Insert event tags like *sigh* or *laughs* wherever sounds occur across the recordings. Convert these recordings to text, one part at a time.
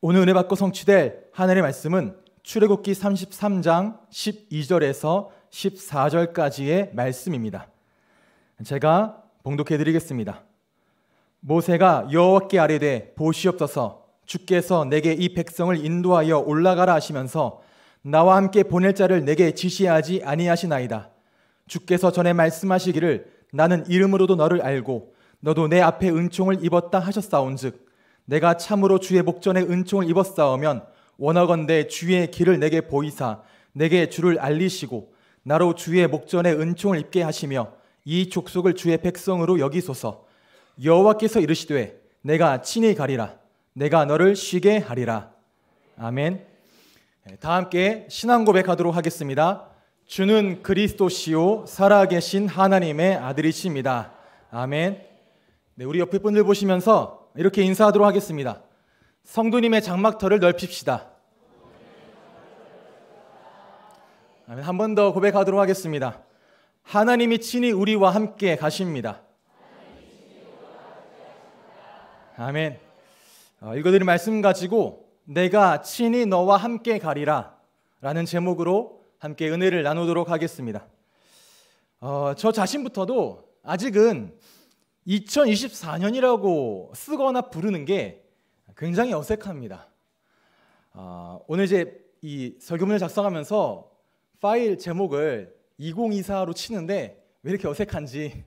오늘 은혜 받고 성취될 하늘의 말씀은 출애굽기 33장 12절에서 14절까지의 말씀입니다. 제가 봉독해 드리겠습니다. 모세가 여호와께 아뢰되 보시옵소서 주께서 내게 이 백성을 인도하여 올라가라 하시면서 나와 함께 보낼 자를 내게 지시하지 아니하시나이다. 주께서 전에 말씀하시기를 나는 이름으로도 너를 알고 너도 내 앞에 은총을 입었다 하셨사온즉 내가 참으로 주의 목전에 은총을 입었사오면 원하건대 주의 길을 내게 보이사 내게 주를 알리시고 나로 주의 목전에 은총을 입게 하시며 이 족속을 주의 백성으로 여기소서 여호와께서 이르시되 내가 친히 가리라 내가 너를 쉬게 하리라 아멘 네, 다 함께 신앙 고백하도록 하겠습니다 주는 그리스도시요 살아계신 하나님의 아들이십니다 아멘 네, 우리 옆에 분들 보시면서 이렇게 인사하도록 하겠습니다. 성도님의 장막터를 넓힙시다. 한번 더 고백하도록 하겠습니다. 하나님이 친히 우리와 함께 가십니다. 아멘. 어, 읽어드린 말씀 가지고 내가 친히 너와 함께 가리라 라는 제목으로 함께 은혜를 나누도록 하겠습니다. 어, 저 자신부터도 아직은 2024년이라고 쓰거나 부르는 게 굉장히 어색합니다. 어, 오늘 이제 이 설교문을 작성하면서 파일 제목을 2024로 치는데 왜 이렇게 어색한지.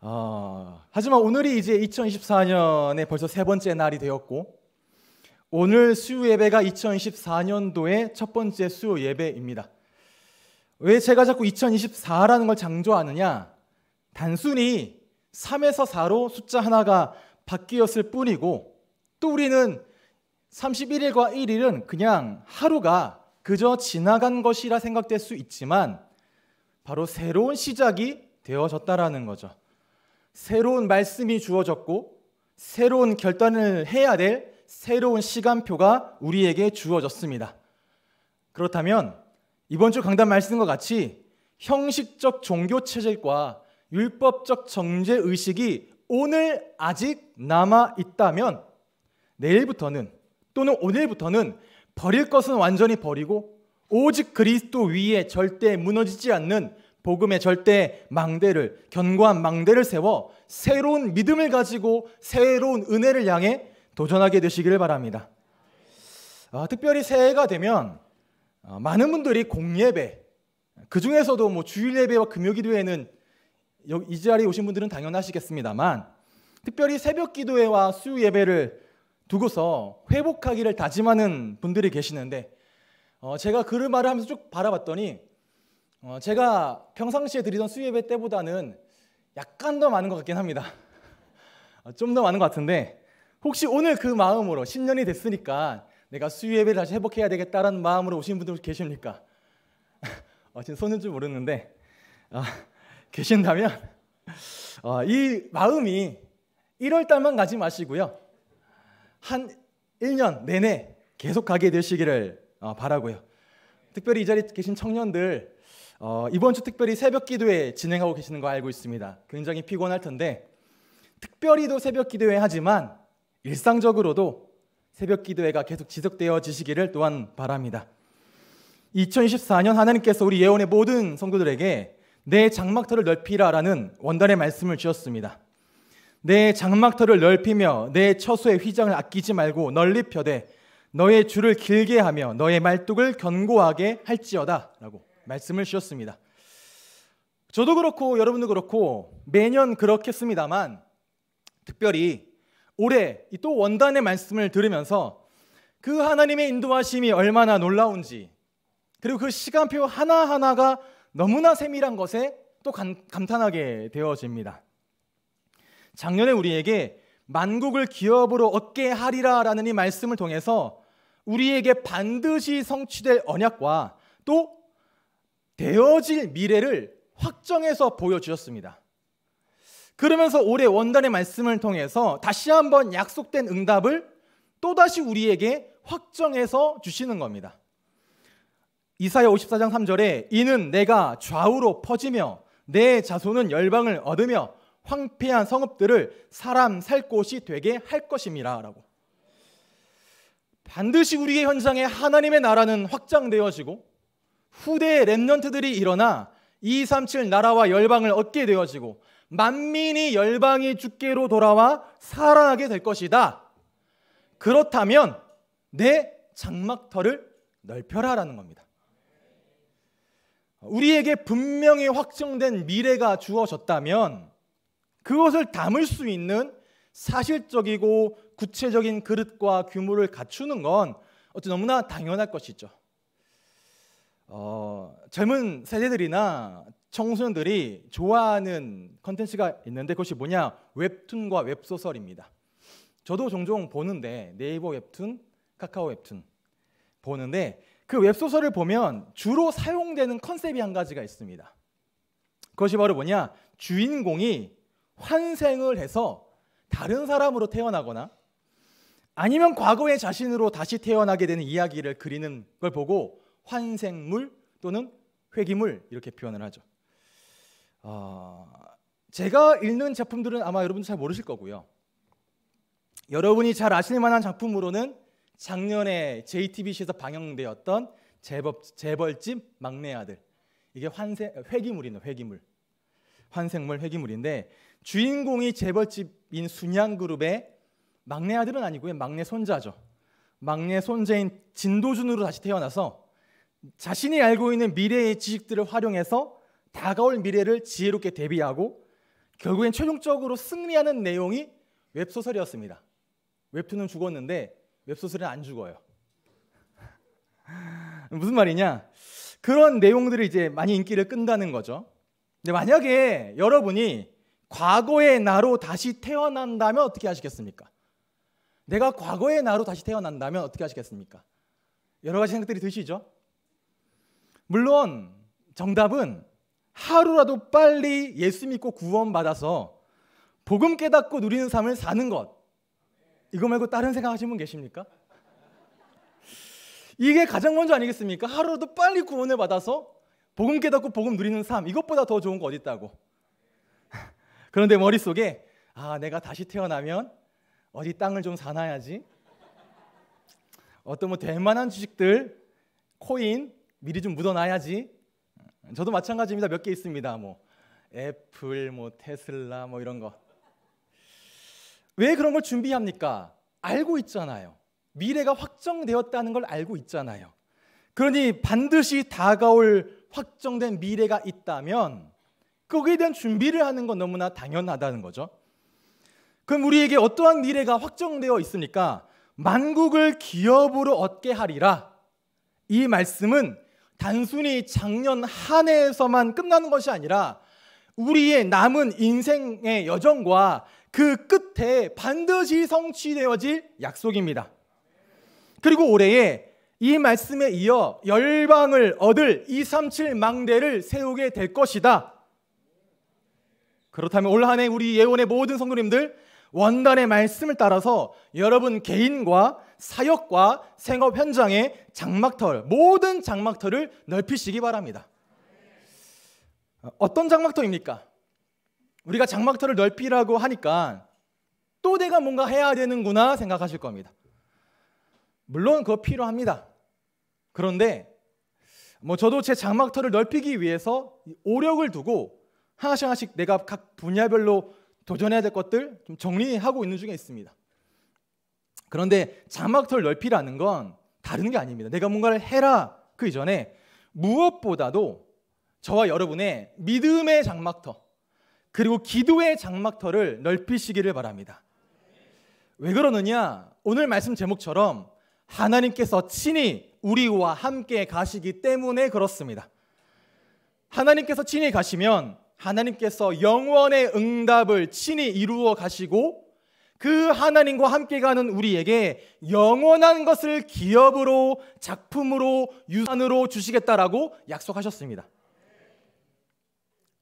어, 하지만 오늘이 이제 2024년에 벌써 세 번째 날이 되었고 오늘 수요 예배가 2024년도의 첫 번째 수요 예배입니다. 왜 제가 자꾸 2024라는 걸 강조하느냐? 단순히 3에서 4로 숫자 하나가 바뀌었을 뿐이고 또 우리는 31일과 1일은 그냥 하루가 그저 지나간 것이라 생각될 수 있지만 바로 새로운 시작이 되어졌다라는 거죠. 새로운 말씀이 주어졌고 새로운 결단을 해야 될 새로운 시간표가 우리에게 주어졌습니다. 그렇다면 이번 주 강단 말씀과 같이 형식적 종교 체질과 율법적 정죄 의식이 오늘 아직 남아 있다면 내일부터는 또는 오늘부터는 버릴 것은 완전히 버리고 오직 그리스도 위에 절대 무너지지 않는 복음의 절대 망대를 견고한 망대를 세워 새로운 믿음을 가지고 새로운 은혜를 향해 도전하게 되시기를 바랍니다. 어, 특별히 새해가 되면 어, 많은 분들이 공예배 그 중에서도 뭐 주일 예배와 금요 기도회는 이 자리에 오신 분들은 당연하시겠습니다만 특별히 새벽 기도회와 수요 예배를 두고서 회복하기를 다짐하는 분들이 계시는데 어, 제가 그를 말을 하면서 쭉 바라봤더니 어, 제가 평상시에 드리던 수요 예배 때보다는 약간 더 많은 것 같긴 합니다. *laughs* 어, 좀더 많은 것 같은데 혹시 오늘 그 마음으로 10년이 됐으니까 내가 수요 예배를 다시 회복해야 되겠다라는 마음으로 오신 분들 계십니까? *laughs* 어, 지금 손인 줄 모르는데 아, 계신다면 어, 이 마음이 1월 달만 가지 마시고요. 한 1년 내내 계속 가게 되시기를 어, 바라고요. 특별히 이 자리에 계신 청년들 어, 이번 주 특별히 새벽 기도회 진행하고 계시는 거 알고 있습니다. 굉장히 피곤할 텐데 특별히도 새벽 기도회 하지만 일상적으로도 새벽 기도회가 계속 지속되어지시기를 또한 바랍니다. 2024년 하나님께서 우리 예언의 모든 성도들에게 내 장막터를 넓히라라는 원단의 말씀을 주었습니다. 내 장막터를 넓히며 내 처소의 휘장을 아끼지 말고 널리 펴되 너의 줄을 길게 하며 너의 말뚝을 견고하게 할지어다라고 말씀을 주셨습니다. 저도 그렇고 여러분도 그렇고 매년 그렇겠습니다만 특별히 올해 또 원단의 말씀을 들으면서 그 하나님의 인도하심이 얼마나 놀라운지 그리고 그 시간표 하나하나가 너무나 세밀한 것에 또 감, 탄하게 되어집니다. 작년에 우리에게 만국을 기업으로 얻게 하리라라는 이 말씀을 통해서 우리에게 반드시 성취될 언약과 또 되어질 미래를 확정해서 보여주셨습니다. 그러면서 올해 원단의 말씀을 통해서 다시 한번 약속된 응답을 또다시 우리에게 확정해서 주시는 겁니다. 이사야 54장 3절에 이는 내가 좌우로 퍼지며 내 자손은 열방을 얻으며 황폐한 성읍들을 사람 살 곳이 되게 할 것임이라라고. 반드시 우리의 현장에 하나님의 나라는 확장되어지고 후대의 렘넌트들이 일어나 237 나라와 열방을 얻게 되어지고 만민이 열방이 주께로 돌아와 살아나게 될 것이다. 그렇다면 내 장막터를 넓혀라라는 겁니다. 우리에게 분명히 확정된 미래가 주어졌다면 그것을 담을 수 있는 사실적이고 구체적인 그릇과 규모를 갖추는 건 어찌 너무나 당연할 것이죠. 어, 젊은 세대들이나 청소년들이 좋아하는 컨텐츠가 있는데 그것이 뭐냐? 웹툰과 웹소설입니다. 저도 종종 보는데 네이버 웹툰, 카카오 웹툰 보는데 그 웹소설을 보면 주로 사용되는 컨셉이 한 가지가 있습니다. 그것이 바로 뭐냐? 주인공이 환생을 해서 다른 사람으로 태어나거나 아니면 과거의 자신으로 다시 태어나게 되는 이야기를 그리는 걸 보고 환생물 또는 회기물 이렇게 표현을 하죠. 어, 제가 읽는 작품들은 아마 여러분 잘 모르실 거고요. 여러분이 잘 아실 만한 작품으로는 작년에 JTBC에서 방영되었던 재벌, 재벌집 막내 아들. 이게 환생, 회기물이네, 회기물. 환생물, 회기물인데 주인공이 재벌집인 순양그룹의 막내 아들은 아니고요. 막내 손자죠. 막내 손자인 진도준으로 다시 태어나서 자신이 알고 있는 미래의 지식들을 활용해서 다가올 미래를 지혜롭게 대비하고 결국엔 최종적으로 승리하는 내용이 웹소설이었습니다. 웹툰은 죽었는데 웹소설은 안 죽어요. *laughs* 무슨 말이냐? 그런 내용들이 이제 많이 인기를 끈다는 거죠. 근데 만약에 여러분이 과거의 나로 다시 태어난다면 어떻게 하시겠습니까? 내가 과거의 나로 다시 태어난다면 어떻게 하시겠습니까? 여러 가지 생각들이 드시죠? 물론 정답은 하루라도 빨리 예수 믿고 구원받아서 복음 깨닫고 누리는 삶을 사는 것. 이거 말고 다른 생각하시는 분 계십니까? 이게 가장 먼저 아니겠습니까? 하루라도 빨리 구원을 받아서 복음 깨닫고 복음 누리는 삶 이것보다 더 좋은 거 어디 있다고? *laughs* 그런데 머릿속에 아 내가 다시 태어나면 어디 땅을 좀 사놔야지 어떤 뭐 될만한 주식들 코인 미리 좀 묻어놔야지 저도 마찬가지입니다 몇 개 있습니다 뭐 애플 뭐 테슬라 뭐 이런 거왜 그런 걸 준비합니까? 알고 있잖아요. 미래가 확정되었다는 걸 알고 있잖아요. 그러니 반드시 다가올 확정된 미래가 있다면 거기에 대한 준비를 하는 건 너무나 당연하다는 거죠. 그럼 우리에게 어떠한 미래가 확정되어 있습니까? 만국을 기업으로 얻게 하리라. 이 말씀은 단순히 작년 한 해에서만 끝나는 것이 아니라 우리의 남은 인생의 여정과 그 끝에 반드시 성취되어질 약속입니다. 그리고 올해에 이 말씀에 이어 열방을 얻을 237 망대를 세우게 될 것이다. 그렇다면 올 한 해 우리 예원의 모든 성도님들 원단의 말씀을 따라서 여러분 개인과 사역과 생업 현장의 장막털 모든 장막털을 넓히시기 바랍니다. 어, 어떤 장막털입니까? 우리가 장막터를 넓히라고 하니까 또 내가 뭔가 해야 되는구나 생각하실 겁니다. 물론 그거 필요합니다. 그런데 뭐 저도 제 장막터를 넓히기 위해서 오력을 두고 하나씩 하나씩 내가 각 분야별로 도전해야 될 것들 좀 정리하고 있는 중에 있습니다. 그런데 장막터를 넓히라는 건 다른 게 아닙니다. 내가 뭔가를 해라 그 이전에 무엇보다도 저와 여러분의 믿음의 장막터 그리고 기도의 장막터를 넓히시기를 바랍니다. 왜 그러느냐? 오늘 말씀 제목처럼 하나님께서 친히 우리와 함께 가시기 때문에 그렇습니다. 하나님께서 친히 가시면 하나님께서 영원의 응답을 친히 이루어 가시고 그 하나님과 함께 가는 우리에게 영원한 것을 기업으로 작품으로 유산으로 주시겠다라고 약속하셨습니다.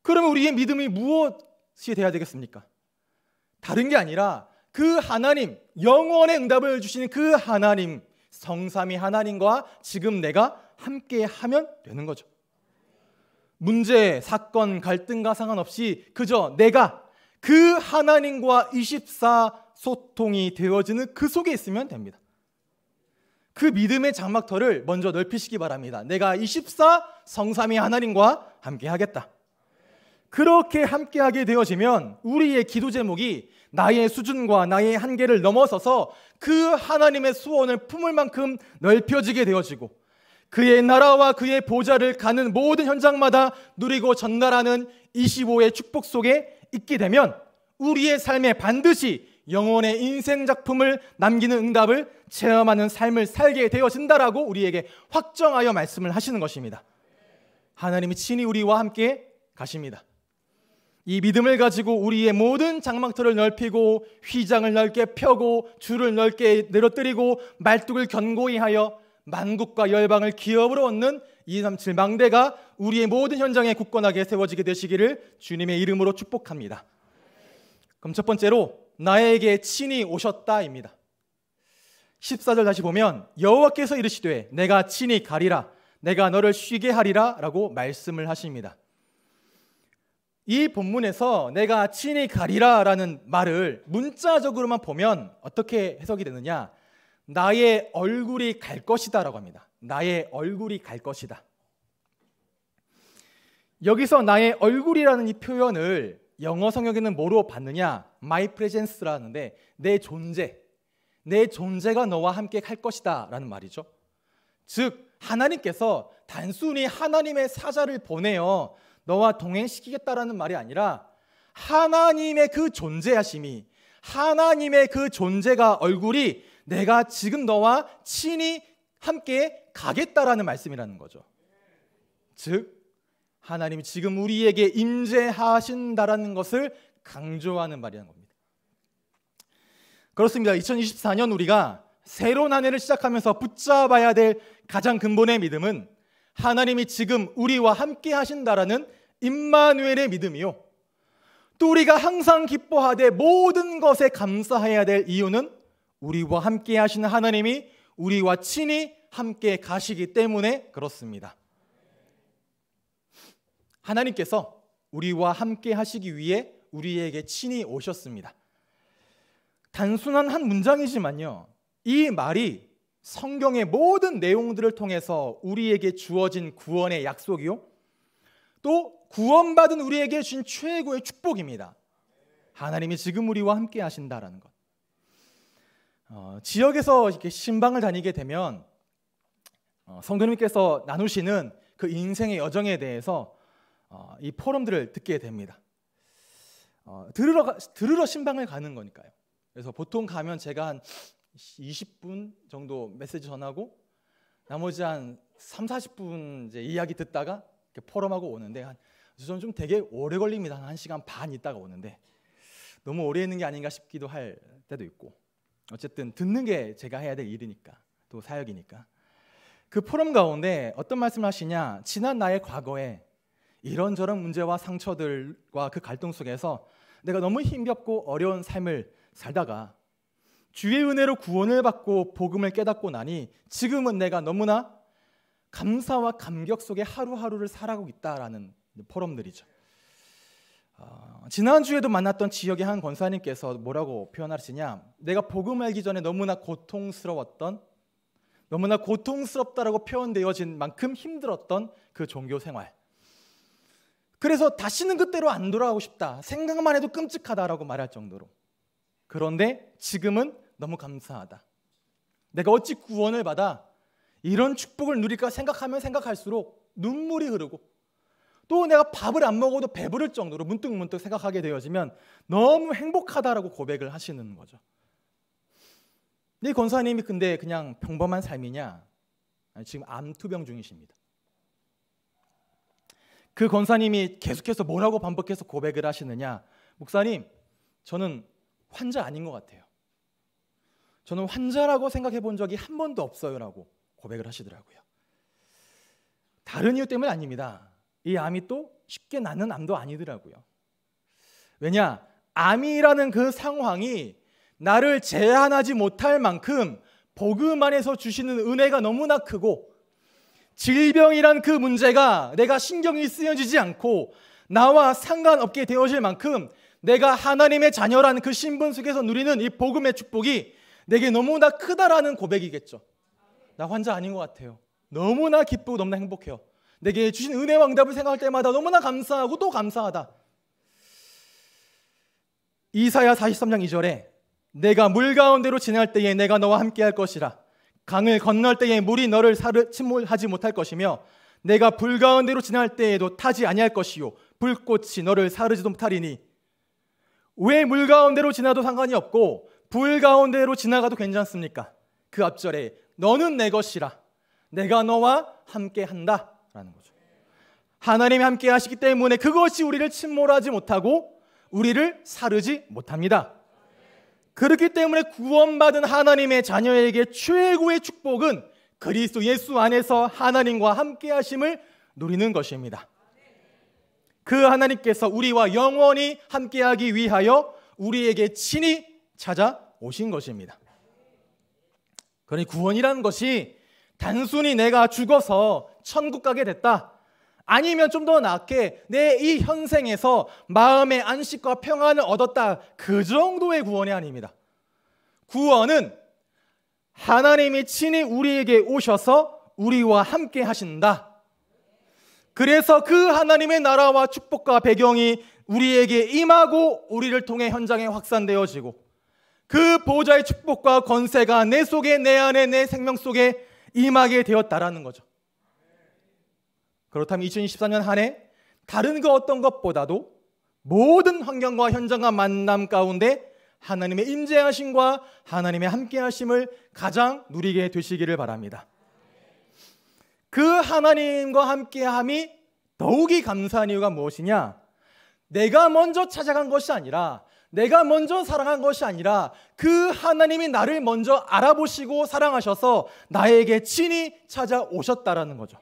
그러면 우리의 믿음이 무엇이 돼야 되겠습니까? 다른 게 아니라 그 하나님, 영원의 응답을 주시는 그 하나님, 성삼위 하나님과 지금 내가 함께 하면 되는 거죠. 문제, 사건, 갈등과 상관없이 그저 내가 그 하나님과 24 소통이 되어지는 그 속에 있으면 됩니다. 그 믿음의 장막터를 먼저 넓히시기 바랍니다. 내가 24 성삼위 하나님과 함께 하겠다. 그렇게 함께하게 되어지면 우리의 기도 제목이 나의 수준과 나의 한계를 넘어서서 그 하나님의 수원을 품을 만큼 넓혀지게 되어지고 그의 나라와 그의 보좌를 가는 모든 현장마다 누리고 전달하는 25의 축복 속에 있게 되면 우리의 삶에 반드시 영혼의 인생 작품을 남기는 응답을 체험하는 삶을 살게 되어진다라고 우리에게 확정하여 말씀을 하시는 것입니다. 하나님이 친히 우리와 함께 가십니다. 이 믿음을 가지고 우리의 모든 장막터를 넓히고 휘장을 넓게 펴고 줄을 넓게 내려뜨리고 말뚝을 견고히 하여 만국과 열방을 기업으로 얻는 237 망대가 우리의 모든 현장에 굳건하게 세워지게 되시기를 주님의 이름으로 축복합니다. 그럼 첫 번째로 나에게 친히 오셨다입니다. 14절 다시 보면 여호와께서 이르시되 내가 친히 가리라 내가 너를 쉬게 하리라라고 말씀을 하십니다. 이 본문에서 내가 친히 가리라라는 말을 문자적으로만 보면 어떻게 해석이 되느냐? 나의 얼굴이 갈 것이다라고 합니다. 나의 얼굴이 갈 것이다. 여기서 나의 얼굴이라는 이 표현을 영어 성역에는 뭐로 봤느냐? my presence라 하는데 내 존재, 내 존재가 너와 함께 갈 것이다라는 말이죠. 즉 하나님께서 단순히 하나님의 사자를 보내어 너와 동행시키겠다라는 말이 아니라 하나님의 그 존재하심이 하나님의 그 존재가 얼굴이 내가 지금 너와 친히 함께 가겠다라는 말씀이라는 거죠. 즉 하나님이 지금 우리에게 임재하신다라는 것을 강조하는 말이라는 겁니다. 그렇습니다. 2024년 우리가 새로운 한 해를 시작하면서 붙잡아야 될 가장 근본의 믿음은 하나님이 지금 우리와 함께 하신다라는 임마누엘의 믿음이요. 또 우리가 항상 기뻐하되 모든 것에 감사해야 될 이유는 우리와 함께 하시는 하나님이 우리와 친히 함께 가시기 때문에 그렇습니다. 하나님께서 우리와 함께 하시기 위해 우리에게 친히 오셨습니다. 단순한 한 문장이지만요. 이 말이 성경의 모든 내용들을 통해서 우리에게 주어진 구원의 약속이요. 또 구원받은 우리에게 주신 최고의 축복입니다. 하나님이 지금 우리와 함께 하신다라는 것. 어, 지역에서 이렇게 신방을 다니게 되면 어, 성도님께서 나누시는 그 인생의 여정에 대해서 어, 이 포럼들을 듣게 됩니다. 어, 들으러, 들으러 신방을 가는 거니까요. 그래서 보통 가면 제가 한 20분 정도 메시지 전하고 나머지 한 3, 40분 이제 이야기 듣다가 포럼하고 오는데 한, 저는 좀 되게 오래 걸립니다. 한 1시간 반 있다가 오는데 너무 오래 있는 게 아닌가 싶기도 할 때도 있고 어쨌든 듣는 게 제가 해야 될 일이니까 또 사역이니까 그 포럼 가운데 어떤 말씀을 하시냐 지난 나의 과거에 이런저런 문제와 상처들과 그 갈등 속에서 내가 너무 힘겹고 어려운 삶을 살다가 주의 은혜로 구원을 받고 복음을 깨닫고 나니 지금은 내가 너무나 감사와 감격 속에 하루하루를 살아가고 있다라는 포럼들이죠. 어, 지난주에도 만났던 지역의 한 권사님께서 뭐라고 표현하시냐 내가 복음 알기 전에 너무나 고통스러웠던 너무나 고통스럽다라고 표현되어진 만큼 힘들었던 그 종교 생활 그래서 다시는 그때로 안 돌아가고 싶다 생각만 해도 끔찍하다라고 말할 정도로 그런데 지금은 너무 감사하다 내가 어찌 구원을 받아 이런 축복을 누릴까 생각하면 생각할수록 눈물이 흐르고 또 내가 밥을 안 먹어도 배부를 정도로 문득문득 생각하게 되어지면 너무 행복하다라고 고백을 하시는 거죠. 네 권사님이 근데 그냥 평범한 삶이냐? 지금 암투병 중이십니다. 그 권사님이 계속해서 뭐라고 반복해서 고백을 하시느냐? 목사님, 저는 환자 아닌 것 같아요. 저는 환자라고 생각해 본 적이 한 번도 없어요라고 고백을 하시더라고요. 다른 이유 때문 아닙니다. 이 암이 또 쉽게 낫는 암도 아니더라고요. 왜냐? 암이라는 그 상황이 나를 제한하지 못할 만큼 복음 안에서 주시는 은혜가 너무나 크고 질병이란 그 문제가 내가 신경이 쓰여지지 않고 나와 상관없게 되어질 만큼 내가 하나님의 자녀라는 그 신분 속에서 누리는 이 복음의 축복이 내게 너무나 크다라는 고백이겠죠. 나 환자 아닌 것 같아요. 너무나 기쁘고 너무나 행복해요. 내게 주신 은혜와 응답을 생각할 때마다 너무나 감사하고 또 감사하다. 이사야 43장 2절에 내가 물 가운데로 지날 때에 내가 너와 함께 할 것이라 강을 건널 때에 물이 너를 사르 침몰하지 못할 것이며 내가 불 가운데로 지날 때에도 타지 아니할 것이요 불꽃이 너를 사르지도 못하리니 왜물 가운데로 지나도 상관이 없고 불 가운데로 지나가도 괜찮습니까? 그 앞절에 너는 내 것이라. 내가 너와 함께 한다라는 거죠. 하나님이 함께 하시기 때문에 그것이 우리를 침몰하지 못하고 우리를 사르지 못합니다. 그렇기 때문에 구원받은 하나님의 자녀에게 최고의 축복은 그리스도 예수 안에서 하나님과 함께 하심을 누리는 것입니다. 그 하나님께서 우리와 영원히 함께하기 위하여 우리에게 친히 찾아오신 것입니다. 그러니 구원이라는 것이 단순히 내가 죽어서 천국 가게 됐다. 아니면 좀 더 낫게 내 이 현생에서 마음의 안식과 평안을 얻었다. 그 정도의 구원이 아닙니다. 구원은 하나님이 친히 우리에게 오셔서 우리와 함께 하신다. 그래서 그 하나님의 나라와 축복과 배경이 우리에게 임하고 우리를 통해 현장에 확산되어지고 그보좌의 축복과 권세가 내 속에 내 안에 내 생명 속에 임하게 되었다라는 거죠. 그렇다면 2024년 한 해 다른 그 어떤 것보다도 모든 환경과 현장과 만남 가운데 하나님의 임재하심과 하나님의 함께하심을 가장 누리게 되시기를 바랍니다. 그 하나님과 함께함이 더욱이 감사한 이유가 무엇이냐? 내가 먼저 찾아간 것이 아니라 내가 먼저 사랑한 것이 아니라 그 하나님이 나를 먼저 알아보시고 사랑하셔서 나에게 친히 찾아오셨다라는 거죠.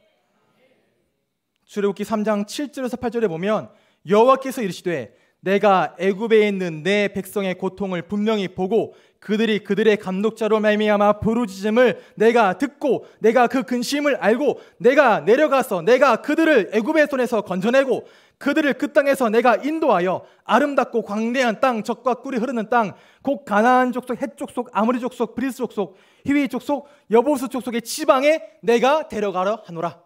출애굽기 3장 7절에서 8절에 보면 여호와께서 이르시되 내가 애굽에 있는 내 백성의 고통을 분명히 보고 그들이 그들의 감독자로 말미암아 부르짖음을 내가 듣고 내가 그 근심을 알고 내가 내려가서 내가 그들을 애굽의 손에서 건져내고 그들을 그 땅에서 내가 인도하여 아름답고 광대한 땅, 적과 꿀이 흐르는 땅, 곧 가나안 족속, 헷 족속, 아무리 족속, 브리스 족속, 히위 족속, 여보수 족속의 지방에 내가 데려가려 하노라.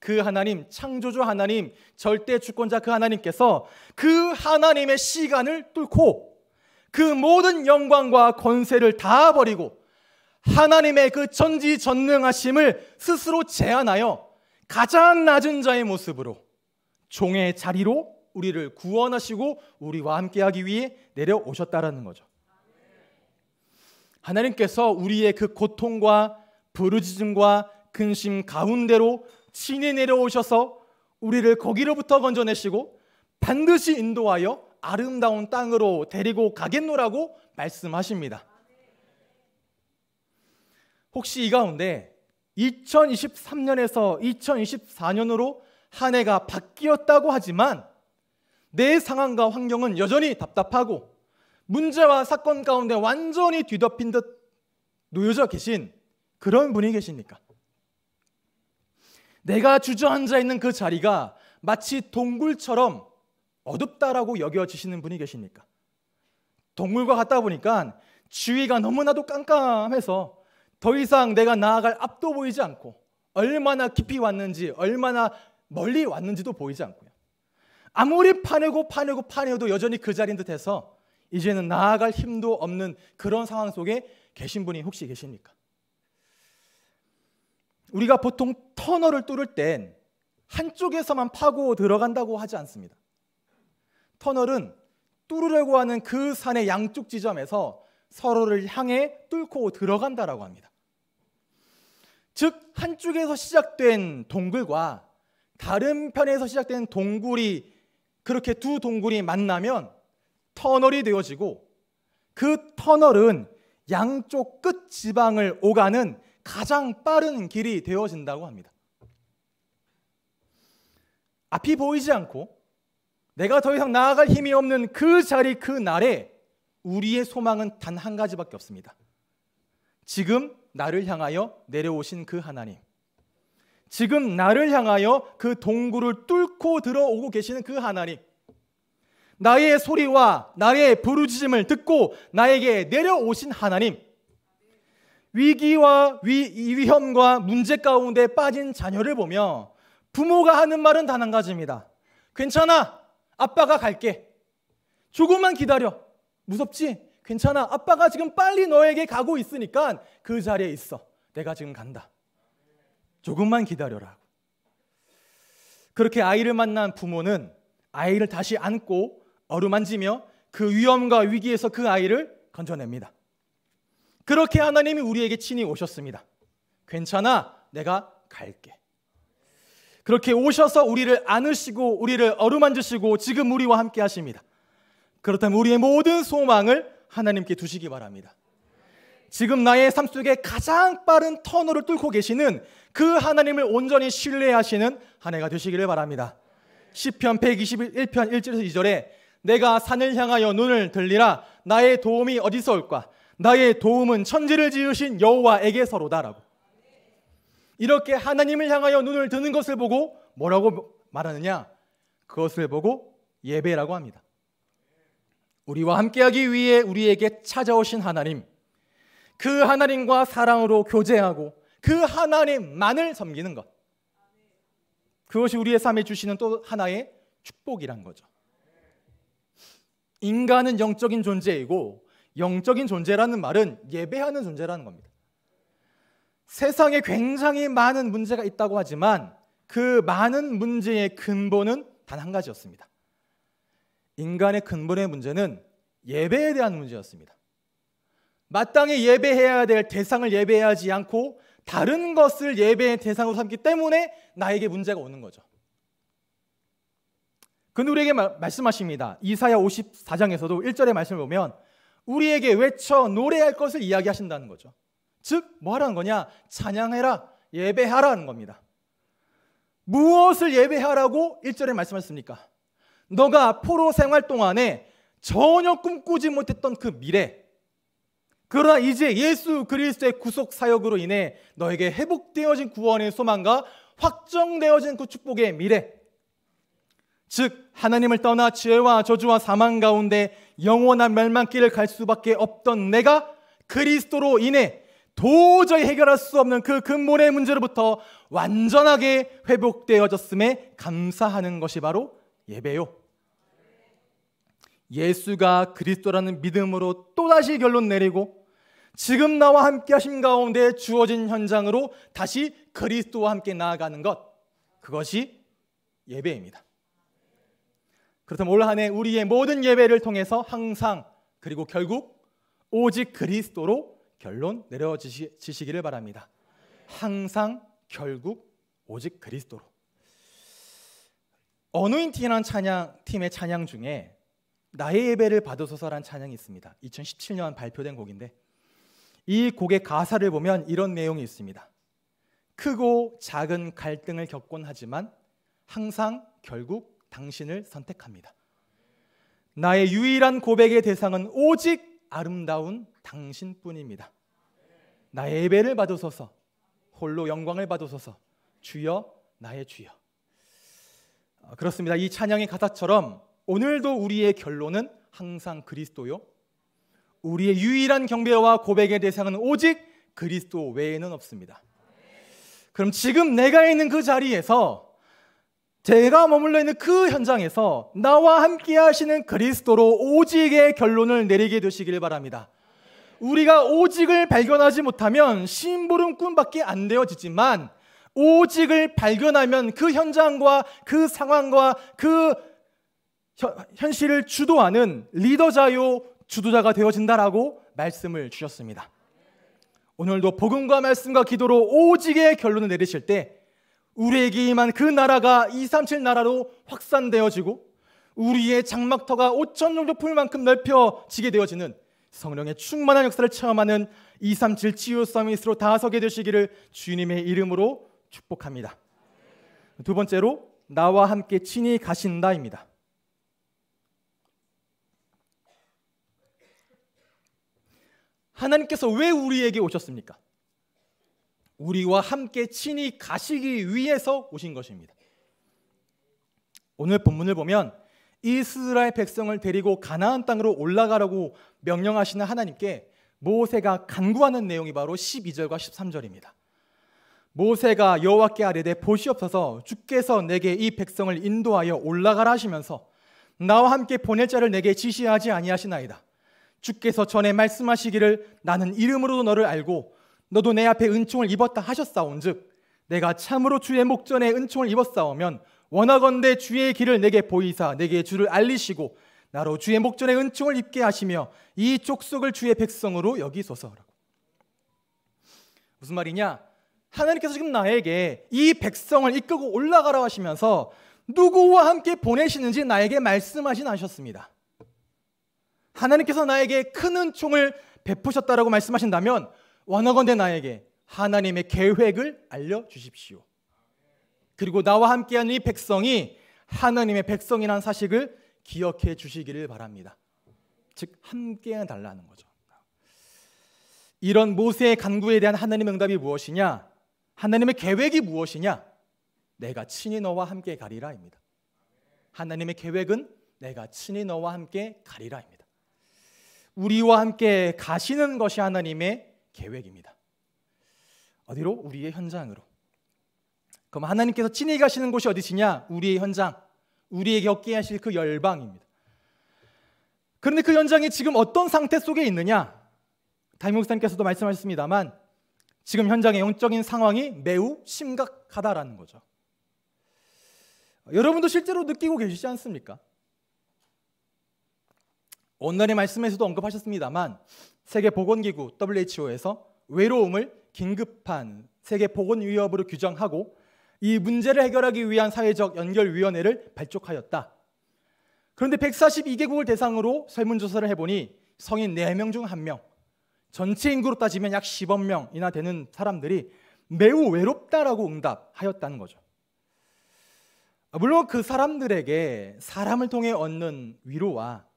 그 하나님, 창조주 하나님, 절대 주권자 그 하나님께서 그 하나님의 시간을 뚫고 그 모든 영광과 권세를 다 버리고 하나님의 그 전지전능하심을 스스로 제안하여 가장 낮은 자의 모습으로 종의 자리로 우리를 구원하시고 우리와 함께하기 위해 내려오셨다라는 거죠. 하나님께서 우리의 그 고통과 부르짖음과 근심 가운데로 친히 내려오셔서 우리를 거기로부터 건져내시고 반드시 인도하여 아름다운 땅으로 데리고 가겠노라고 말씀하십니다. 혹시 이 가운데 2023년에서 2024년으로 한 해가 바뀌었다고 하지만 내 상황과 환경은 여전히 답답하고 문제와 사건 가운데 완전히 뒤덮인 듯 놓여져 계신 그런 분이 계십니까? 내가 주저앉아 있는 그 자리가 마치 동굴처럼 어둡다라고 여겨지시는 분이 계십니까? 동굴과 같다 보니까 주위가 너무나도 깜깜해서 더 이상 내가 나아갈 앞도 보이지 않고 얼마나 깊이 왔는지 얼마나 멀리 왔는지도 보이지 않고요. 아무리 파내고 파내고 파내도 어 여전히 그 자리인 듯해서 이제는 나아갈 힘도 없는 그런 상황 속에 계신 분이 혹시 계십니까? 우리가 보통 터널을 뚫을 땐 한쪽에서만 파고 들어간다고 하지 않습니다. 터널은 뚫으려고 하는 그 산의 양쪽 지점에서 서로를 향해 뚫고 들어간다라고 합니다. 즉 한쪽에서 시작된 동굴과 다른 편에서 시작된 동굴이 그렇게 두 동굴이 만나면 터널이 되어지고 그 터널은 양쪽 끝 지방을 오가는 가장 빠른 길이 되어진다고 합니다. 앞이 보이지 않고 내가 더 이상 나아갈 힘이 없는 그 자리 그 날에 우리의 소망은 단 한 가지밖에 없습니다. 지금 나를 향하여 내려오신 그 하나님. 지금 나를 향하여 그 동굴을 뚫고 들어오고 계시는 그 하나님. 나의 소리와 나의 부르짖음을 듣고 나에게 내려오신 하나님. 위기와 위, 위험과 문제 가운데 빠진 자녀를 보며 부모가 하는 말은 단 한 가지입니다. 괜찮아. 아빠가 갈게. 조금만 기다려. 무섭지? 괜찮아. 아빠가 지금 빨리 너에게 가고 있으니까 그 자리에 있어. 내가 지금 간다. 조금만 기다려라. 그렇게 아이를 만난 부모는 아이를 다시 안고 어루만지며 그 위험과 위기에서 그 아이를 건져냅니다. 그렇게 하나님이 우리에게 친히 오셨습니다. 괜찮아. 내가 갈게. 그렇게 오셔서 우리를 안으시고 우리를 어루만지시고 지금 우리와 함께 하십니다. 그렇다면 우리의 모든 소망을 하나님께 두시기 바랍니다. 지금 나의 삶 속에 가장 빠른 터널을 뚫고 계시는 그 하나님을 온전히 신뢰하시는 한 해가 되시기를 바랍니다. 시편 121편 1절에서 2절에 내가 산을 향하여 눈을 들리라 나의 도움이 어디서 올까 나의 도움은 천지를 지으신 여호와에게서로다라고 이렇게 하나님을 향하여 눈을 드는 것을 보고 뭐라고 말하느냐 그것을 보고 예배라고 합니다. 우리와 함께하기 위해 우리에게 찾아오신 하나님, 그 하나님과 사랑으로 교제하고 그 하나님만을 섬기는 것. 그것이 우리의 삶에 주시는 또 하나의 축복이란 거죠. 인간은 영적인 존재이고 영적인 존재라는 말은 예배하는 존재라는 겁니다. 세상에 굉장히 많은 문제가 있다고 하지만 그 많은 문제의 근본은 단 한 가지였습니다. 인간의 근본의 문제는 예배에 대한 문제였습니다. 마땅히 예배해야 될 대상을 예배하지 않고 다른 것을 예배의 대상으로 삼기 때문에 나에게 문제가 오는 거죠. 그는 우리에게 마, 말씀하십니다. 이사야 54장에서도 1절의 말씀을 보면 우리에게 외쳐 노래할 것을 이야기하신다는 거죠. 즉, 뭐 하라는 거냐? 찬양해라, 예배하라는 겁니다. 무엇을 예배하라고 1절에 말씀하셨습니까? 너가 포로 생활 동안에 전혀 꿈꾸지 못했던 그 미래. 그러나 이제 예수 그리스도의 구속 사역으로 인해 너에게 회복되어진 구원의 소망과 확정되어진 그 축복의 미래. 즉 하나님을 떠나 지혜와 저주와 사망 가운데 영원한 멸망길을 갈 수밖에 없던 내가 그리스도로 인해 도저히 해결할 수 없는 그 근본의 문제로부터 완전하게 회복되어졌음에 감사하는 것이 바로 예배요. 예수가 그리스도라는 믿음으로 또다시 결론 내리고 지금 나와 함께 하신 가운데 주어진 현장으로 다시 그리스도와 함께 나아가는 것 그것이 예배입니다. 그렇다면 올 한해 우리의 모든 예배를 통해서 항상 그리고 결국 오직 그리스도로 결론 내려지시기를 바랍니다. 항상 결국 오직 그리스도로 어노인팅라는 찬양 팀의 찬양 중에 나의 예배를 받으소서란 찬양이 있습니다. 2017년 발표된 곡인데 이 곡의 가사를 보면 이런 내용이 있습니다. 크고 작은 갈등을 겪곤 하지만 항상 결국 당신을 선택합니다. 나의 유일한 고백의 대상은 오직 아름다운 당신뿐입니다. 나의 예배를 받으소서. 홀로 영광을 받으소서. 주여 나의 주여. 어, 그렇습니다. 이 찬양의 가사처럼 오늘도 우리의 결론은 항상 그리스도요. 우리의 유일한 경배와 고백의 대상은 오직 그리스도 외에는 없습니다. 그럼 지금 내가 있는 그 자리에서 제가 머물러 있는 그 현장에서 나와 함께 하시는 그리스도로 오직의 결론을 내리게 되시길 바랍니다. 우리가 오직을 발견하지 못하면 심부름꾼밖에 안 되어지지만 오직을 발견하면 그 현장과 그 상황과 그 현실을 주도하는 리더자요 주도자가 되어진다라고 말씀을 주셨습니다. 오늘도 복음과 말씀과 기도로 오직의 결론을 내리실 때 우리에게 임한 그 나라가 237 나라로 확산되어지고 우리의 장막터가 5천 정도 풀 만큼 넓혀지게 되어지는 성령의 충만한 역사를 체험하는 237 치유 서밋으로 다서게 되시기를 주님의 이름으로 축복합니다. 두 번째로 나와 함께 친히 가신다입니다. 하나님께서 왜 우리에게 오셨습니까? 우리와 함께 친히 가시기 위해서 오신 것입니다. 오늘 본문을 보면 이스라엘 백성을 데리고 가나안 땅으로 올라가라고 명령하시는 하나님께 모세가 간구하는 내용이 바로 12절과 13절입니다. 모세가 여호와께 아뢰되 보시옵소서 주께서 내게 이 백성을 인도하여 올라가라 하시면서 나와 함께 보낼 자를 내게 지시하지 아니하시나이다. 주께서 전에 말씀하시기를 나는 이름으로 너를 알고 너도 내 앞에 은총을 입었다 하셨사온즉 내가 참으로 주의 목전에 은총을 입었사오면 원하건대 주의 길을 내게 보이사 내게 주를 알리시고 나로 주의 목전에 은총을 입게 하시며 이 족속을 주의 백성으로 여기소서라고 무슨 말이냐 하나님께서 지금 나에게 이 백성을 이끌고 올라가라 하시면서 누구와 함께 보내시는지 나에게 말씀하신 하셨습니다 하나님께서 나에게 큰 은총을 베푸셨다라고 말씀하신다면 원하건대 나에게 하나님의 계획을 알려주십시오. 그리고 나와 함께하는이 백성이 하나님의 백성이라는 사실을 기억해 주시기를 바랍니다. 즉 함께 달라는 거죠. 이런 모세의 간구에 대한 하나님의 응답이 무엇이냐? 하나님의 계획이 무엇이냐? 내가 친히 너와 함께 가리라입니다. 하나님의 계획은 내가 친히 너와 함께 가리라입니다. 우리와 함께 가시는 것이 하나님의 계획입니다. 어디로? 우리의 현장으로. 그럼 하나님께서 친히 가시는 곳이 어디시냐? 우리의 현장. 우리에게 얻게 하실 그 열방입니다. 그런데 그 현장이 지금 어떤 상태 속에 있느냐? 담임목사님께서도 말씀하셨습니다만 지금 현장의 영적인 상황이 매우 심각하다라는 거죠. 여러분도 실제로 느끼고 계시지 않습니까? 오늘의 말씀에서도 언급하셨습니다만 세계보건기구 WHO에서 외로움을 긴급한 세계보건 위협으로 규정하고 이 문제를 해결하기 위한 사회적 연결위원회를 발족하였다. 그런데 142개국을 대상으로 설문조사를 해보니 성인 4명 중 1명, 전체 인구로 따지면 약 10억 명이나 되는 사람들이 매우 외롭다라고 응답하였다는 거죠. 아, 물론 그 사람들에게 사람을 통해 얻는 위로와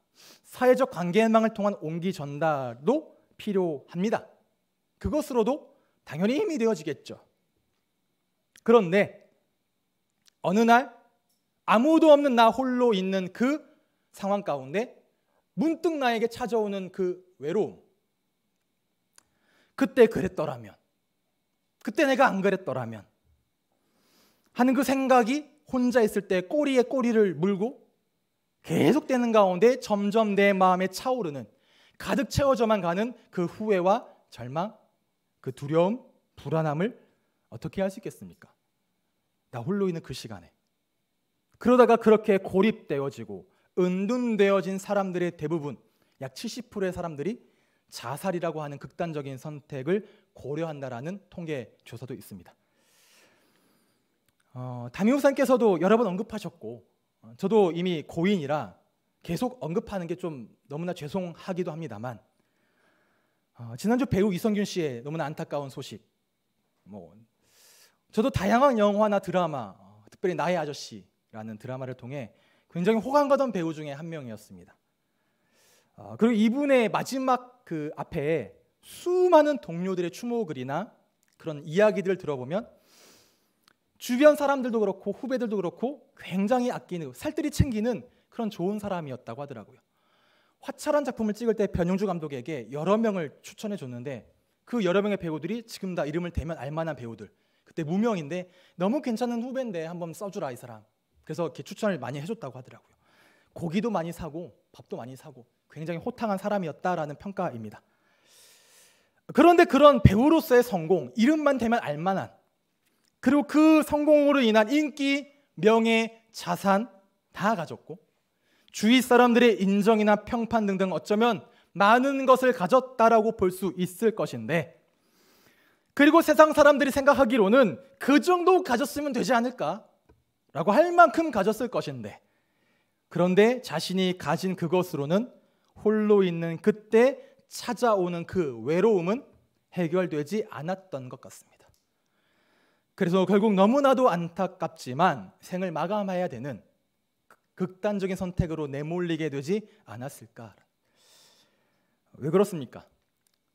사회적 관계망을 통한 온기 전달도 필요합니다. 그것으로도 당연히 힘이 되어지겠죠. 그런데 어느 날 아무도 없는 나 홀로 있는 그 상황 가운데 문득 나에게 찾아오는 그 외로움. 그때 그랬더라면, 그때 내가 안 그랬더라면 하는 그 생각이 혼자 있을 때 꼬리에 꼬리를 물고 계속되는 가운데 점점 내 마음에 차오르는 가득 채워져만 가는 그 후회와 절망, 그 두려움, 불안함을 어떻게 할 수 있겠습니까? 나 홀로 있는 그 시간에 그러다가 그렇게 고립되어지고 은둔되어진 사람들의 대부분 약 70%의 사람들이 자살이라고 하는 극단적인 선택을 고려한다라는 통계 조사도 있습니다. 어, 담임호사님께서도 여러 번 언급하셨고 어, 저도 이미 고인이라 계속 언급하는 게 좀 너무나 죄송하기도 합니다만 어, 지난주 배우 이성균 씨의 너무나 안타까운 소식. 뭐 저도 다양한 영화나 드라마, 어, 특별히 나의 아저씨라는 드라마를 통해 굉장히 호감가던 배우 중에 한 명이었습니다. 어, 그리고 이분의 마지막 그 앞에 수많은 동료들의 추모글이나 그런 이야기들을 들어보면 주변 사람들도 그렇고 후배들도 그렇고 굉장히 아끼는 살뜰히 챙기는 그런 좋은 사람이었다고 하더라고요. 화찰한 작품을 찍을 때 변영주 감독에게 여러 명을 추천해 줬는데 그 여러 명의 배우들이 지금 다 이름을 대면 알만한 배우들 그때 무명인데 너무 괜찮은 후배인데 한번 써주라 이 사람 그래서 이렇게 추천을 많이 해줬다고 하더라고요. 고기도 많이 사고 밥도 많이 사고 굉장히 호탕한 사람이었다라는 평가입니다. 그런데 그런 배우로서의 성공, 이름만 되면 알만한 그리고 그 성공으로 인한 인기, 명예, 자산 다 가졌고 주위 사람들의 인정이나 평판 등등 어쩌면 많은 것을 가졌다라고 볼 수 있을 것인데 그리고 세상 사람들이 생각하기로는 그 정도 가졌으면 되지 않을까라고 할 만큼 가졌을 것인데 그런데 자신이 가진 그것으로는 홀로 있는 그때 찾아오는 그 외로움은 해결되지 않았던 것 같습니다. 그래서 결국 너무나도 안타깝지만 생을 마감해야 되는 극단적인 선택으로 내몰리게 되지 않았을까? 왜 그렇습니까?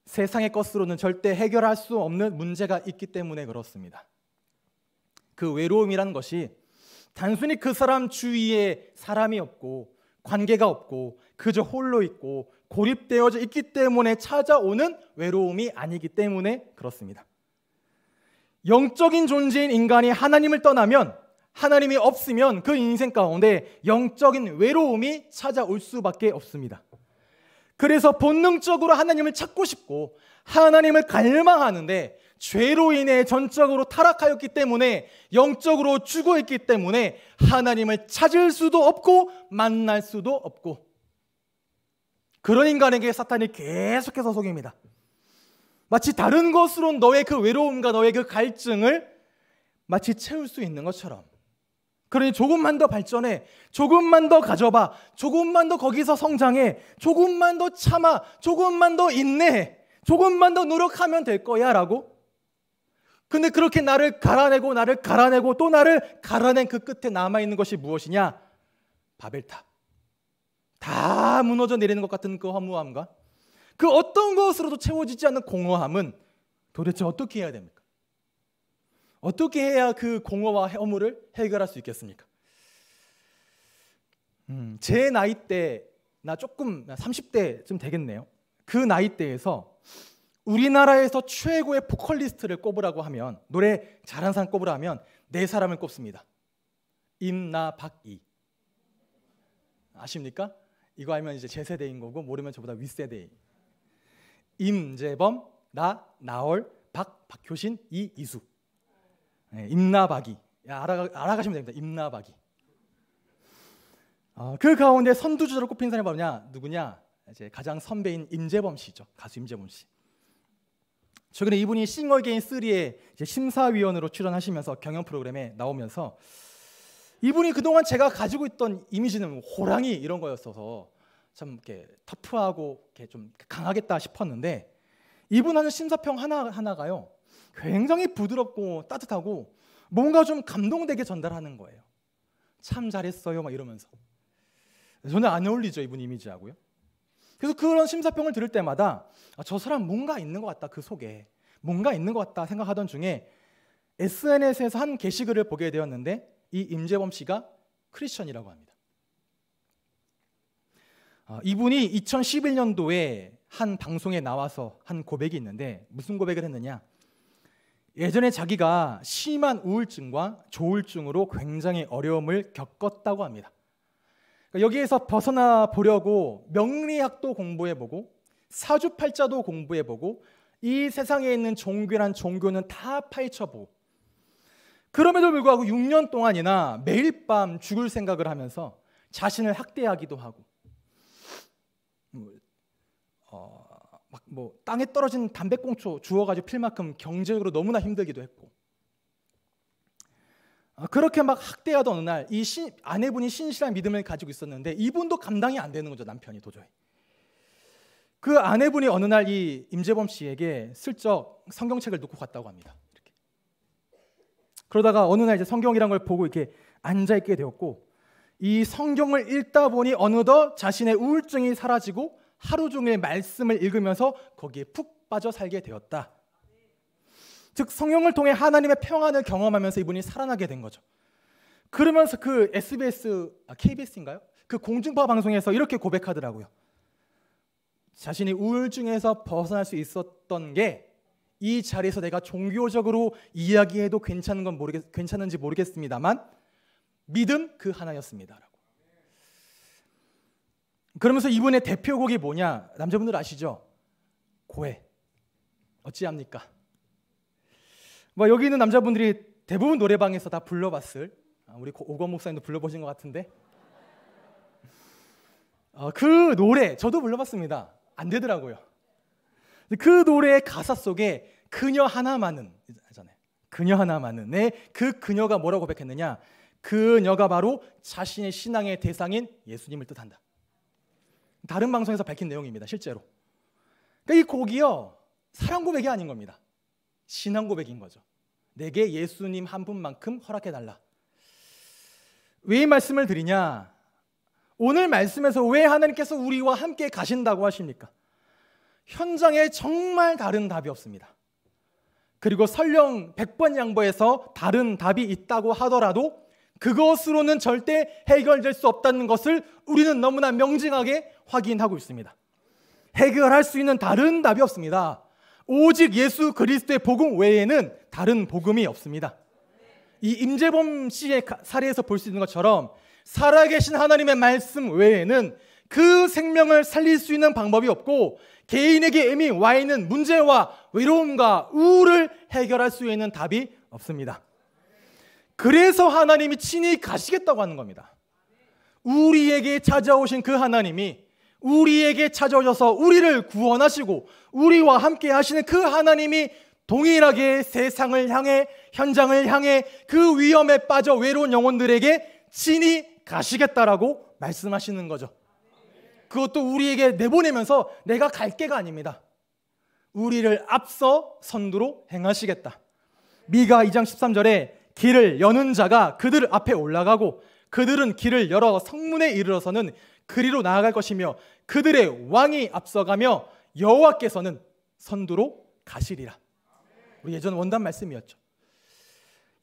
세상의 것으로는 절대 해결할 수 없는 문제가 있기 때문에 그렇습니다. 그외로움이라 것이 단순히 그 사람 주위에 사람이 없고 관계가 없고 그저 홀로 있고 고립되어져 있기 때문에 찾아오는 외로움이 아니기 때문에 그렇습니다. 영적인 존재인 인간이 하나님을 떠나면 하나님이 없으면 그 인생 가운데 영적인 외로움이 찾아올 수밖에 없습니다. 그래서 본능적으로 하나님을 찾고 싶고 하나님을 갈망하는데 죄로 인해 전적으로 타락하였기 때문에 영적으로 죽어 있기 때문에 하나님을 찾을 수도 없고 만날 수도 없고 그런 인간에게 사탄이 계속해서 속입니다. 마치 다른 것으로 너의 그 외로움과 너의 그 갈증을 마치 채울 수 있는 것처럼. 그러니 조금만 더 발전해, 조금만 더 가져봐, 조금만 더 거기서 성장해, 조금만 더 참아, 조금만 더 인내해, 조금만 더 노력하면 될 거야 라고. 근데 그렇게 나를 갈아내고, 나를 갈아내고, 또 나를 갈아낸 그 끝에 남아있는 것이 무엇이냐? 바벨탑. 다 무너져 내리는 것 같은 그 허무함과 그 어떤 것으로도 채워지지 않는 공허함은 도대체 어떻게 해야 됩니까? 어떻게 해야 그 공허와 허물을 해결할 수 있겠습니까? 음, 제 나이 때 나 조금 30대쯤 되겠네요. 그 나이 때에서 우리나라에서 최고의 보컬리스트를 꼽으라고 하면 노래 잘한 사람 꼽으라면 네 사람을 꼽습니다. 임나 박이 아십니까? 이거 알면 이제 제 세대인 거고 모르면 저보다 윗 세대인 임재범, 나, 나얼, 박, 박효신, 이, 이수. 네, 임나박이. 알아, 알아가시면 됩니다. 임나박이. 어, 그 가운데 선두주자로 꼽힌 사람이 바로냐? 누구냐? 이제 가장 선배인 임재범 씨죠. 가수 임재범 씨. 최근에 이분이 싱어게인 3의 심사위원으로 출연하시면서 경영 프로그램에 나오면서 이분이 그동안 제가 가지고 있던 이미지는 호랑이 이런 거였어서 참 이렇게 터프하고 이렇게 좀 강하겠다 싶었는데 이분 하는 심사평 하나 하나가요 굉장히 부드럽고 따뜻하고 뭔가 좀 감동되게 전달하는 거예요. 참 잘했어요 막 이러면서 전혀 안 어울리죠 이분 이미지하고요. 그래서 그런 심사평을 들을 때마다 아, 저 사람 뭔가 있는 것 같다 그 속에 뭔가 있는 것 같다 생각하던 중에 SNS에서 한 게시글을 보게 되었는데 이 임재범 씨가 크리스천이라고 합니다. 아, 이분이 2011년도에 한 방송에 나와서 한 고백이 있는데 무슨 고백을 했느냐? 예전에 자기가 심한 우울증과 조울증으로 굉장히 어려움을 겪었다고 합니다. 그러니까 여기에서 벗어나 보려고 명리학도 공부해보고 사주팔자도 공부해보고 이 세상에 있는 종교란 종교는 다 파헤쳐보고 그럼에도 불구하고 6년 동안이나 매일 밤 죽을 생각을 하면서 자신을 학대하기도 하고 어, 막뭐 땅에 떨어진 담배꽁초 주워가지고 필 만큼 경제적으로 너무나 힘들기도 했고 어, 그렇게 막 학대하던 어느 날 이 아내분이 신실한 믿음을 가지고 있었는데 이분도 감당이 안 되는 거죠 남편이 도저히 그 아내분이 어느 날 이 임재범 씨에게 슬쩍 성경책을 놓고 갔다고 합니다 이렇게. 그러다가 어느 날 이제 성경이란 걸 보고 이렇게 앉아 있게 되었고 이 성경을 읽다 보니 어느덧 자신의 우울증이 사라지고 하루 종일 말씀을 읽으면서 거기에 푹 빠져 살게 되었다. 즉 성령을 통해 하나님의 평안을 경험하면서 이분이 살아나게 된 거죠. 그러면서 그 SBS 아, KBS인가요? 그 공중파 방송에서 이렇게 고백하더라고요. 자신이 우울증에서 벗어날 수 있었던 게 이 자리에서 내가 종교적으로 이야기해도 괜찮은 건 모르겠, 괜찮은지 모르겠습니다만 믿음 그 하나였습니다. 그러면서 이분의 대표곡이 뭐냐? 남자분들 아시죠? 고해. 어찌합니까? 뭐 여기 있는 남자분들이 대부분 노래방에서 다 불러봤을 아, 우리 오건 목사님도 불러보신 것 같은데 어, 그 노래 저도 불러봤습니다. 안 되더라고요. 그 노래의 가사 속에 그녀 하나만은 잖아 그녀 하나만은 내그 그녀가 뭐라고 고백했느냐? 그녀가 바로 자신의 신앙의 대상인 예수님을 뜻한다. 다른 방송에서 밝힌 내용입니다. 실제로. 그러니까 이 곡이요. 사랑 고백이 아닌 겁니다. 신앙 고백인 거죠. 내게 예수님 한 분만큼 허락해 달라. 왜 이 말씀을 드리냐? 오늘 말씀에서 왜 하나님께서 우리와 함께 가신다고 하십니까? 현장에 정말 다른 답이 없습니다. 그리고 설령 100번 양보해서 다른 답이 있다고 하더라도 그것으로는 절대 해결될 수 없다는 것을 우리는 너무나 명징하게 확인하고 있습니다. 해결할 수 있는 다른 답이 없습니다. 오직 예수 그리스도의 복음 외에는 다른 복음이 없습니다. 이 임재범 씨의 사례에서 볼 수 있는 것처럼 살아계신 하나님의 말씀 외에는 그 생명을 살릴 수 있는 방법이 없고 개인에게 이미 와 있는 문제와 외로움과 우울을 해결할 수 있는 답이 없습니다. 그래서 하나님이 친히 가시겠다고 하는 겁니다. 우리에게 찾아오신 그 하나님이 우리에게 찾아오셔서 우리를 구원하시고 우리와 함께 하시는 그 하나님이 동일하게 세상을 향해 현장을 향해 그 위험에 빠져 외로운 영혼들에게 친히 가시겠다라고 말씀하시는 거죠. 그것도 우리에게 내보내면서 내가 갈게가 아닙니다. 우리를 앞서 선두로 행하시겠다. 미가 2장 13절에 길을 여는 자가 그들 앞에 올라가고 그들은 길을 열어 성문에 이르러서는 그리로 나아갈 것이며 그들의 왕이 앞서가며 여호와께서는 선두로 가시리라. 우리 예전 원단 말씀이었죠.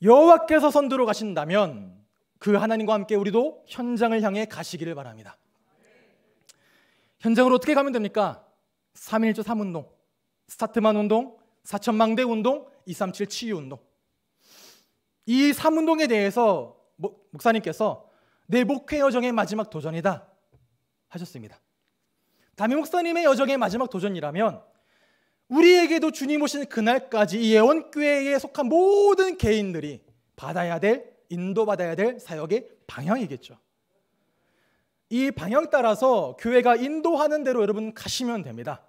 여호와께서 선두로 가신다면 그 하나님과 함께 우리도 현장을 향해 가시기를 바랍니다. 현장으로 어떻게 가면 됩니까? 3.1조 3운동, 스타트만 운동, 4천망대 운동, 237 치유 운동. 이 삼운동에 대해서 목사님께서 내 목회 여정의 마지막 도전이다 하셨습니다. 담임 목사님의 여정의 마지막 도전이라면 우리에게도 주님 오신 그날까지 이 예원교회에 속한 모든 개인들이 받아야 될 인도받아야 될 사역의 방향이겠죠. 이 방향 따라서 교회가 인도하는 대로 여러분 가시면 됩니다.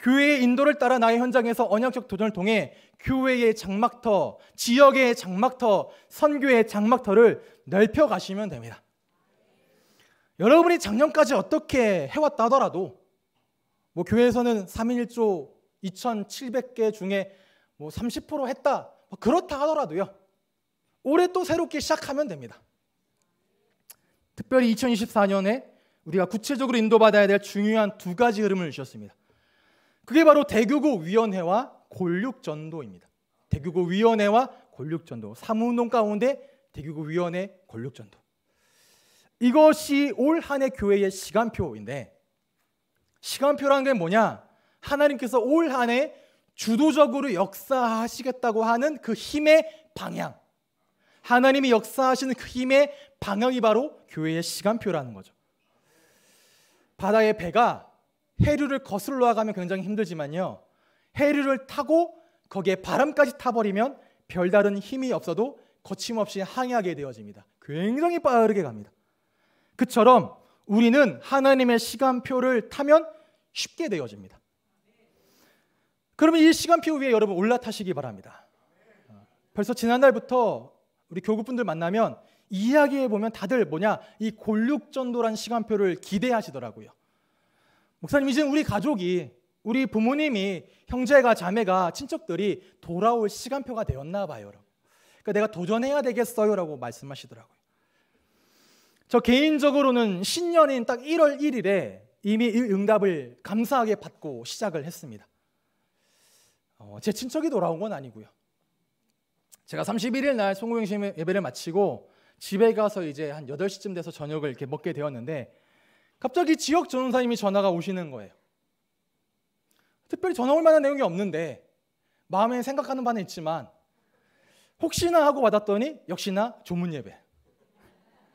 교회의 인도를 따라 나의 현장에서 언약적 도전을 통해 교회의 장막터, 지역의 장막터, 선교의 장막터를 넓혀 가시면 됩니다. 여러분이 작년까지 어떻게 해왔다 하더라도 뭐 교회에서는 3인 1조 2,700개 중에 뭐 30% 했다 뭐 그렇다 하더라도요. 올해 또 새롭게 시작하면 됩니다. 특별히 2024년에 우리가 구체적으로 인도받아야 될 중요한 두 가지 흐름을 주셨습니다. 그게 바로 대교구 위원회와 권육 전도입니다. 대교구 위원회와 골육 전도. 사무운동 가운데 대교구 위원회 골육 전도. 이것이 올한해 교회의 시간표인데 시간표란 게 뭐냐? 하나님께서 올한해 주도적으로 역사하시겠다고 하는 그 힘의 방향. 하나님이 역사하시는 그 힘의 방향이 바로 교회의 시간표라는 거죠. 바다의 배가 해류를 거슬러 가면 굉장히 힘들지만요. 해류를 타고 거기에 바람까지 타버리면 별다른 힘이 없어도 거침없이 항해하게 되어집니다. 굉장히 빠르게 갑니다. 그처럼 우리는 하나님의 시간표를 타면 쉽게 되어집니다. 그러면 이 시간표 위에 여러분 올라타시기 바랍니다. 벌써 지난달부터 우리 교구분들 만나면 이야기해 보면 다들 뭐냐 이 골육전도란 시간표를 기대하시더라고요. 목사님 이제는 우리 가족이 우리 부모님이 형제가 자매가 친척들이 돌아올 시간표가 되었나 봐요. 그러니까 내가 도전해야 되겠어요라고 말씀하시더라고요. 저 개인적으로는 신년인 딱 1월 1일에 이미 이 응답을 감사하게 받고 시작을 했습니다. 어, 제 친척이 돌아온 건 아니고요. 제가 31일 날 송구영심 예배를 마치고 집에 가서 이제 한 8시쯤 돼서 저녁을 이렇게 먹게 되었는데 갑자기 지역 전도사님이 전화가 오시는 거예요. 특별히 전화 올 만한 내용이 없는데 마음에 생각하는 바는 있지만 혹시나 하고 받았더니 역시나 조문 예배.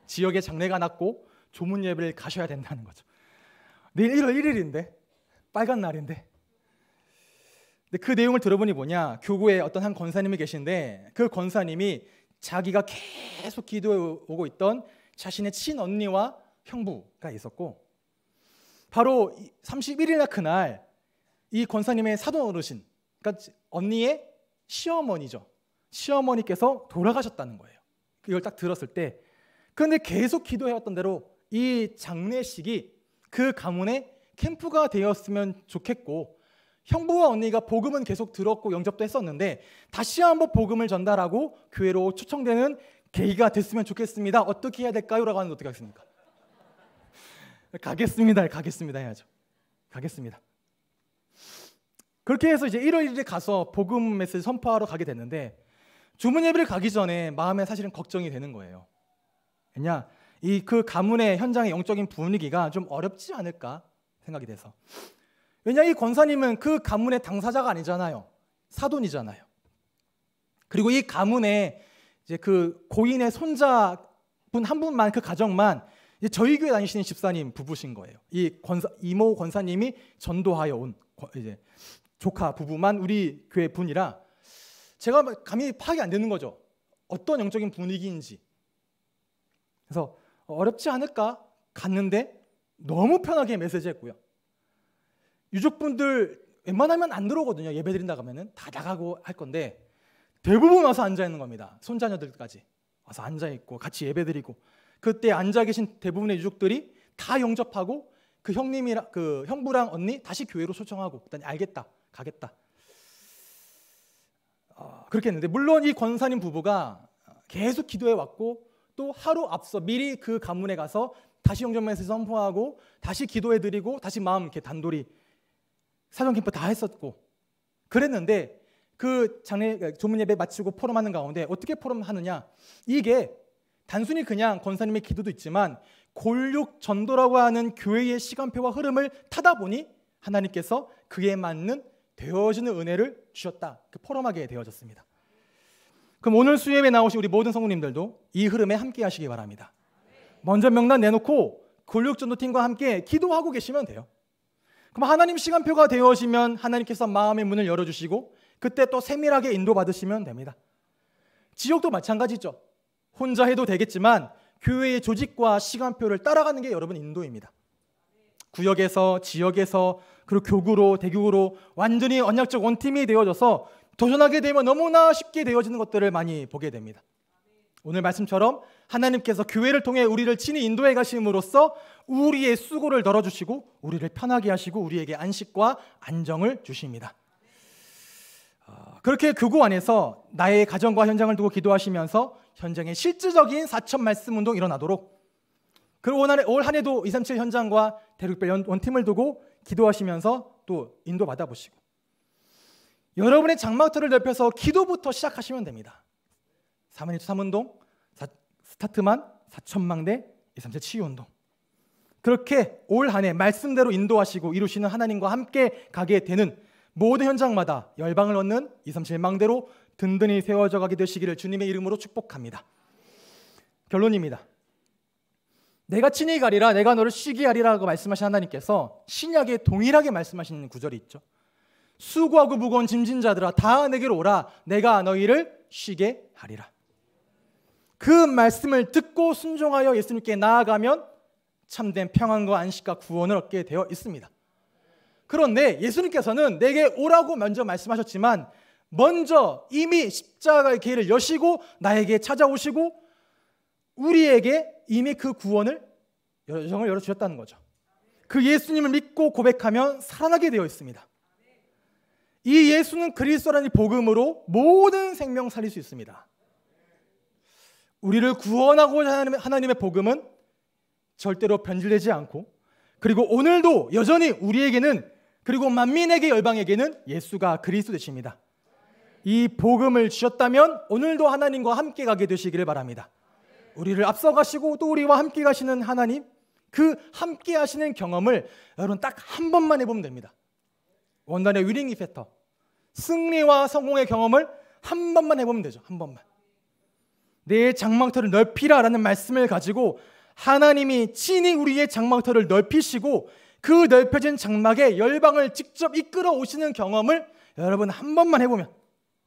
지역에 장례가 났고 조문 예배를 가셔야 된다는 거죠. 내일 1월 1일인데 빨간 날인데. 근데 그 내용을 들어보니 뭐냐? 교구에 어떤 한 권사님이 계신데 그 권사님이 자기가 계속 기도해 오고 있던 자신의 친언니와 형부가 있었고 바로 31일날 그날 이 권사님의 사돈 어르신 그러니까 언니의 시어머니죠. 시어머니께서 돌아가셨다는 거예요. 그걸딱 들었을 때근데 계속 기도해왔던 대로 이 장례식이 그 가문의 캠프가 되었으면 좋겠고 형부와 언니가 복음은 계속 들었고 영접도 했었는데 다시 한번 복음을 전달하고 교회로 초청되는 계기가 됐으면 좋겠습니다. 어떻게 해야 될까요? 라고 하는데 어떻게 하겠습니까? 가겠습니다. 가겠습니다 해야죠. 가겠습니다. 그렇게 해서 이제 1월 1일에 가서 복음 메시지 선포하러 가게 됐는데 주문 예배를 가기 전에 마음에 사실은 걱정이 되는 거예요. 왜냐? 이 그 가문의 현장의 영적인 분위기가 좀 어렵지 않을까 생각이 돼서. 왜냐 이 권사님은 그 가문의 당사자가 아니잖아요. 사돈이잖아요. 그리고 이가문의 이제 그 고인의 손자분 한 분만 그 가정만 저희 교회 다니시는 집사님 부부신 거예요. 이 권사, 이모 권사님이 전도하여 온 이제 조카 부부만 우리 교회 분이라 제가 감히 파악이 안 되는 거죠. 어떤 영적인 분위기인지. 그래서 어렵지 않을까 갔는데 너무 편하게 메시지했고요. 유족분들 웬만하면 안 들어오거든요. 예배 드린다 가면은 다 나가고 할 건데 대부분 와서 앉아 있는 겁니다. 손자녀들까지 와서 앉아 있고 같이 예배 드리고 그때 앉아 계신 대부분의 유족들이 다 영접하고 그 형님이랑 그 형부랑 언니 다시 교회로 초청하고 그다음에 알겠다 가겠다 어, 그렇게 했는데 물론 이 권사님 부부가 계속 기도해 왔고 또 하루 앞서 미리 그 가문에 가서 다시 영접 면시지 선포하고 다시 기도해 드리고 다시 마음 이렇게 단돌이 사전 캠프 다 했었고 그랬는데 그 장례 그 조문 예배 마치고 포럼하는 가운데 어떻게 포럼하느냐 이게 단순히 그냥 권사님의 기도도 있지만 골육 전도라고 하는 교회의 시간표와 흐름을 타다 보니 하나님께서 그에 맞는 되어지는 은혜를 주셨다. 그 포럼하게 되어졌습니다. 그럼 오늘 수협에 나오신 우리 모든 성우님들도 이 흐름에 함께 하시기 바랍니다. 먼저 명단 내놓고 골육 전도팀과 함께 기도하고 계시면 돼요. 그럼 하나님 시간표가 되어지면 하나님께서 마음의 문을 열어주시고 그때 또 세밀하게 인도받으시면 됩니다. 지역도 마찬가지죠. 혼자 해도 되겠지만 교회의 조직과 시간표를 따라가는 게 여러분 인도입니다. 구역에서 지역에서 그리고 교구로 대교구로 완전히 언약적 원팀이 되어져서 도전하게 되면 너무나 쉽게 되어지는 것들을 많이 보게 됩니다. 오늘 말씀처럼 하나님께서 교회를 통해 우리를 친히 인도해 가심으로써 우리의 수고를 덜어주시고 우리를 편하게 하시고 우리에게 안식과 안정을 주십니다. 아, 그렇게 교구 안에서 나의 가정과 현장을 두고 기도하시면서 현장에 실질적인 사천 말씀 운동 일어나도록 그리고 올한 해도 237 현장과 대륙별 원팀을 두고 기도하시면서 또 인도 받아보시고 여러분의 장막터를 넓혀서 기도부터 시작하시면 됩니다. 3일3 운동, 스타트만 4천망대 237 치유운동 그렇게 올한해 말씀대로 인도하시고 이루시는 하나님과 함께 가게 되는 모든 현장마다 열방을 얻는 237망대로 든든히 세워져 가게 되시기를 주님의 이름으로 축복합니다. 결론입니다. 내가 친히 가리라 내가 너를 쉬게 하리라고 말씀하신 하나님께서 신약에 동일하게 말씀하시는 구절이 있죠. 수고하고 무거운 짐진 자들아 다 내게로 오라 내가 너희를 쉬게 하리라. 그 말씀을 듣고 순종하여 예수님께 나아가면 참된 평안과 안식과 구원을 얻게 되어 있습니다. 그런데 예수님께서는 내게 오라고 먼저 말씀하셨지만 먼저 이미 십자가의 길을 여시고 나에게 찾아오시고 우리에게 이미 그 구원을 여정을 열어 주셨다는 거죠. 그 예수님을 믿고 고백하면 살아나게 되어 있습니다. 이 예수는 그리스도라는 복음으로 모든 생명 살릴 수 있습니다. 우리를 구원하고자 하나님의 복음은 절대로 변질되지 않고 그리고 오늘도 여전히 우리에게는 그리고 만민에게 열방에게는 예수가 그리스도 되십니다. 이 복음을 주셨다면 오늘도 하나님과 함께 가게 되시기를 바랍니다. 우리를 앞서가시고 또 우리와 함께 가시는 하나님 그 함께 하시는 경험을 여러분 딱 한 번만 해보면 됩니다. 원단의 위링 이펙터 승리와 성공의 경험을 한 번만 해보면 되죠. 한 번만. 내 장막터를 넓히라라는 말씀을 가지고 하나님이 친히 우리의 장막터를 넓히시고 그 넓혀진 장막에 열방을 직접 이끌어 오시는 경험을 여러분 한 번만 해보면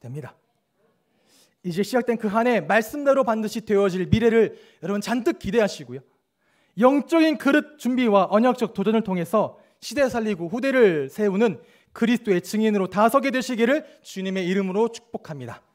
됩니다. 이제 시작된 그 한 해 말씀대로 반드시 되어질 미래를 여러분 잔뜩 기대하시고요. 영적인 그릇 준비와 언약적 도전을 통해서 시대 살리고 후대를 세우는 그리스도의 증인으로 다서게 되시기를 주님의 이름으로 축복합니다.